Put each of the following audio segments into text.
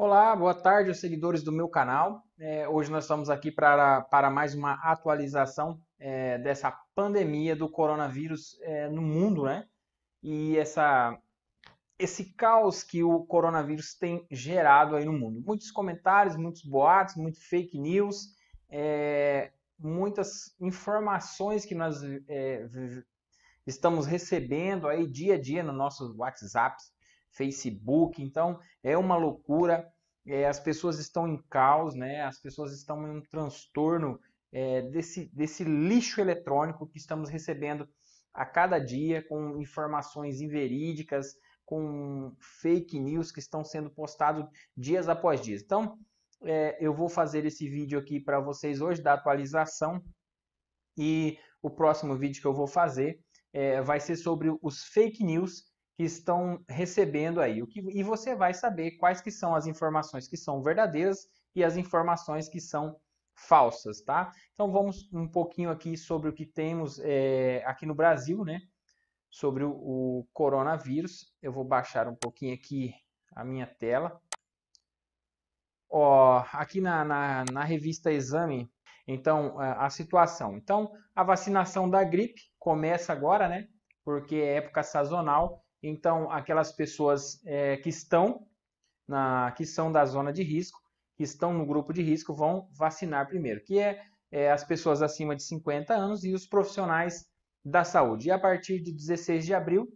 Olá, boa tarde aos seguidores do meu canal. É, hoje nós estamos aqui para, para mais uma atualização é, dessa pandemia do coronavírus é, no mundo, né? E essa, esse caos que o coronavírus tem gerado aí no mundo. Muitos comentários, muitos boatos, muito fake news, é, muitas informações que nós é, estamos recebendo aí dia a dia no nosso WhatsApp, Facebook. Então é uma loucura. É, as pessoas estão em caos, né? As pessoas estão em um transtorno é, desse, desse lixo eletrônico que estamos recebendo a cada dia com informações inverídicas, com fake news que estão sendo postados dias após dias. Então, é, eu vou fazer esse vídeo aqui para vocês hoje da atualização e o próximo vídeo que eu vou fazer é, vai ser sobre os fake news que estão recebendo aí. O que, e você vai saber quais que são as informações que são verdadeiras e as informações que são falsas, tá? Então vamos um pouquinho aqui sobre o que temos é, aqui no Brasil, né? Sobre o, o coronavírus. Eu vou baixar um pouquinho aqui a minha tela. Ó, aqui na, na, na revista Exame, então, a, a situação. Então, a vacinação da gripe começa agora, né? Porque é época sazonal então, aquelas pessoas é, que estão na, que são da zona de risco, que estão no grupo de risco, vão vacinar primeiro, que é, é, as pessoas acima de 50 anos e os profissionais da saúde. E a partir de 16 de abril,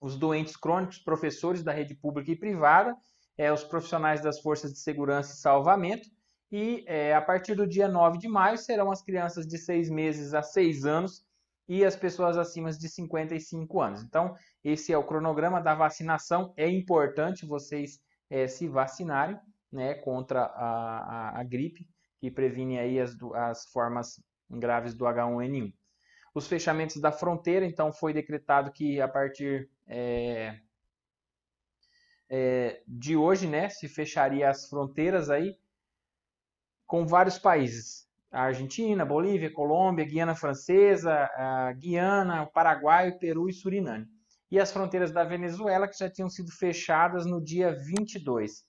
os doentes crônicos, professores da rede pública e privada, é, os profissionais das forças de segurança e salvamento, e é, a partir do dia 9 de maio serão as crianças de 6 meses a 6 anos e as pessoas acima de 55 anos. Então, esse é o cronograma da vacinação. É importante vocês é, se vacinarem né, contra a, a, a, gripe, que previne aí as, as formas graves do H1N1. Os fechamentos da fronteira, então, foi decretado que a partir é, é, de hoje, né, se fecharia as fronteiras aí com vários países a Argentina, Bolívia, Colômbia, Guiana Francesa, Guiana, Paraguai, Peru e Suriname. E as fronteiras da Venezuela, que já tinham sido fechadas no dia 22.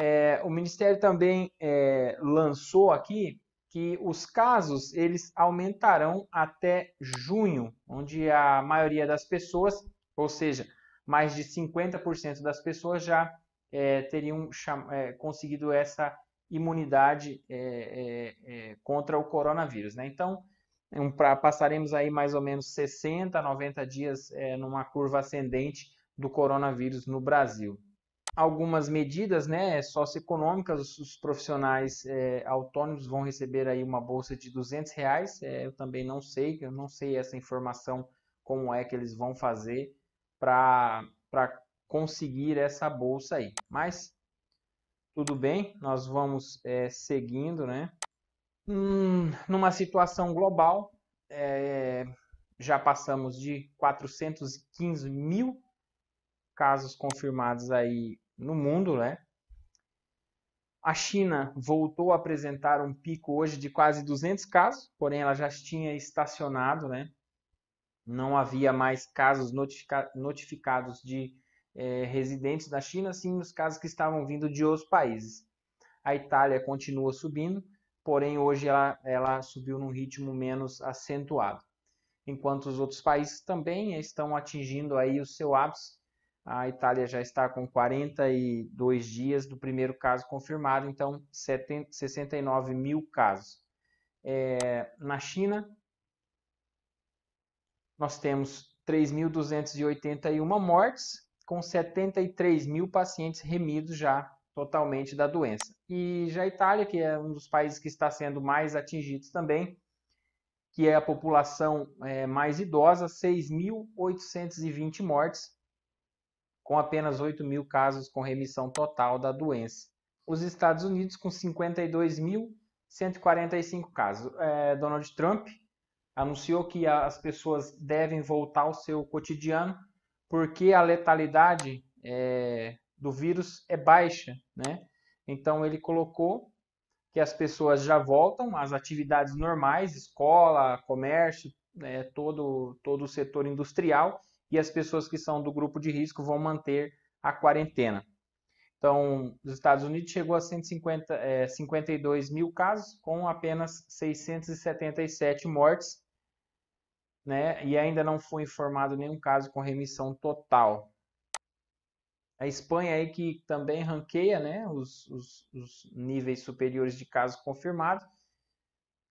É, o Ministério também é, lançou aqui que os casos eles aumentarão até junho, onde a maioria das pessoas, ou seja, mais de 50% das pessoas já é, teriam é, conseguido essa imunidade é, é, é, contra o coronavírus. Né? Então, é um, pra, passaremos aí mais ou menos 60, 90 dias é, numa curva ascendente do coronavírus no Brasil. Algumas medidas né, socioeconômicas, os profissionais autônomos vão receber aí uma bolsa de 200 reais, eu também não sei, eu não sei essa informação como é que eles vão fazer para conseguir essa bolsa aí. Mas tudo bem, nós vamos é, seguindo, né? Hum, numa situação global, é, já passamos de 415 mil casos confirmados aí no mundo, né? A China voltou a apresentar um pico hoje de quase 200 casos, porém ela já tinha estacionado, né? Não havia mais casos notificados de é, residentes na China, sim nos casos que estavam vindo de outros países. A Itália continua subindo, porém hoje ela, ela subiu num ritmo menos acentuado. Enquanto os outros países também estão atingindo aí o seu ápice, a Itália já está com 42 dias do primeiro caso confirmado, então 69 mil casos. É, na China, nós temos 3.281 mortes, com 73 mil pacientes remidos já totalmente da doença. E já a Itália, que é um dos países que está sendo mais atingidos também, que é a população é, mais idosa, 6.820 mortes, com apenas 8 mil casos com remissão total da doença. Os Estados Unidos com 52.145 casos. É, Donald Trump anunciou que as pessoas devem voltar ao seu cotidiano porque a letalidade é, do vírus é baixa, né? Então ele colocou que as pessoas já voltam às atividades normais, escola, comércio, né? todo, todo o setor industrial, e as pessoas que são do grupo de risco vão manter a quarentena. Então, os Estados Unidos chegou a 152 é, mil casos, com apenas 677 mortes, né, e ainda não foi informado nenhum caso com remissão total. A Espanha aí que também ranqueia né, os, os, os níveis superiores de casos confirmados,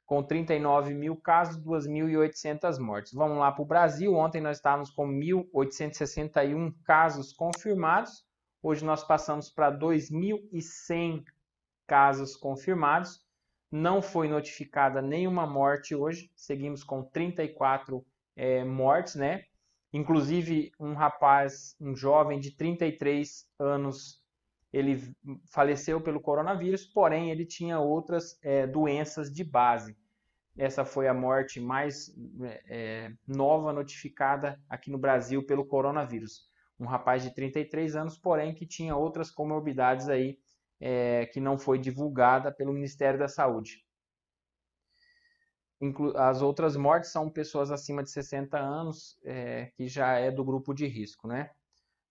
com 39 mil casos, 2.800 mortes. Vamos lá para o Brasil. Ontem nós estávamos com 1.861 casos confirmados. Hoje nós passamos para 2.100 casos confirmados não foi notificada nenhuma morte hoje, seguimos com 34 é, mortes, né? Inclusive, um rapaz, um jovem de 33 anos, ele faleceu pelo coronavírus, porém, ele tinha outras é, doenças de base. Essa foi a morte mais é, nova notificada aqui no Brasil pelo coronavírus. Um rapaz de 33 anos, porém, que tinha outras comorbidades aí é, que não foi divulgada pelo Ministério da Saúde. Inclu As outras mortes são pessoas acima de 60 anos, é, que já é do grupo de risco. Né?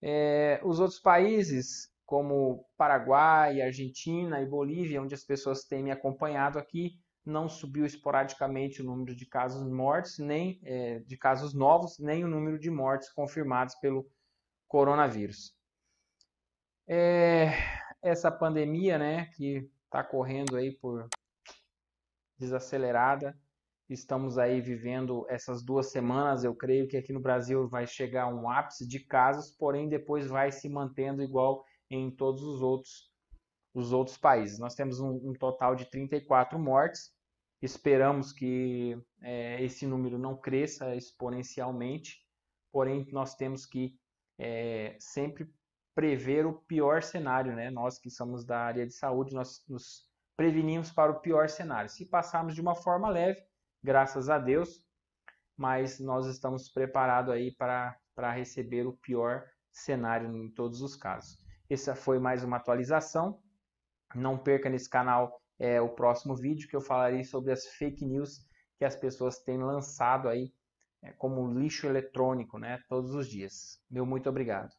É, os outros países, como Paraguai, Argentina e Bolívia, onde as pessoas têm me acompanhado aqui, não subiu esporadicamente o número de casos mortos, nem é, de casos novos, nem o número de mortes confirmadas pelo coronavírus. É, essa pandemia, né, que está correndo aí por desacelerada, estamos aí vivendo essas duas semanas. Eu creio que aqui no Brasil vai chegar um ápice de casos, porém depois vai se mantendo igual em todos os outros os outros países. Nós temos um, um total de 34 mortes. Esperamos que é, esse número não cresça exponencialmente, porém nós temos que é, sempre prever o pior cenário, né? Nós que somos da área de saúde, nós nos prevenimos para o pior cenário. Se passarmos de uma forma leve, graças a Deus, mas nós estamos preparados aí para, para receber o pior cenário em todos os casos. Essa foi mais uma atualização. Não perca nesse canal é, o próximo vídeo que eu falarei sobre as fake news que as pessoas têm lançado aí é, como lixo eletrônico, né, todos os dias. Meu muito obrigado.